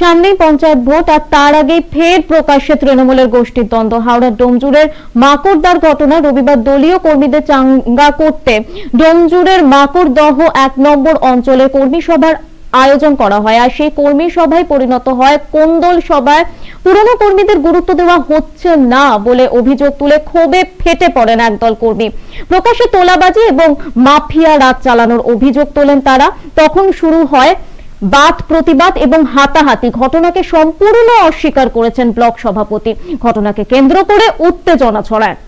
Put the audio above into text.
সামনেই পঞ্চায়েত ভোট আর তার আগে ফের প্রকাশ্যে তৃণমূলের গোষ্ঠীর দ্বন্দ্ব হাওড়ার ডোমজুড়ের মাকড়দার ঘটনা রবিবার দলীয় কর্মীদের চাঙ্গা করতে ডোমজুড়ের মাকড়দহ এক নম্বর অঞ্চলে কর্মী সভার আয়োজন করা হয় আর সেই কর্মী সভায় পরিণত হয় কোন্দল সভায় পুরনো কর্মীদের গুরুত্ব দেওয়া হচ্ছে না বলে অভিযোগ তুলে ক্ষোভে ফেটে পড়েন একদল কর্মী প্রকাশ্যে তোলাবাজি এবং মাফিয়া রাত চালানোর অভিযোগ তোলেন তারা তখন শুরু হয় বাদ প্রতিবাদ এবং হাতাহাতি ঘটনাকে সম্পূর্ণ অস্বীকার করেছেন ব্লক সভাপতি ঘটনাকে কেন্দ্র করে উত্তেজনা ছড়ায়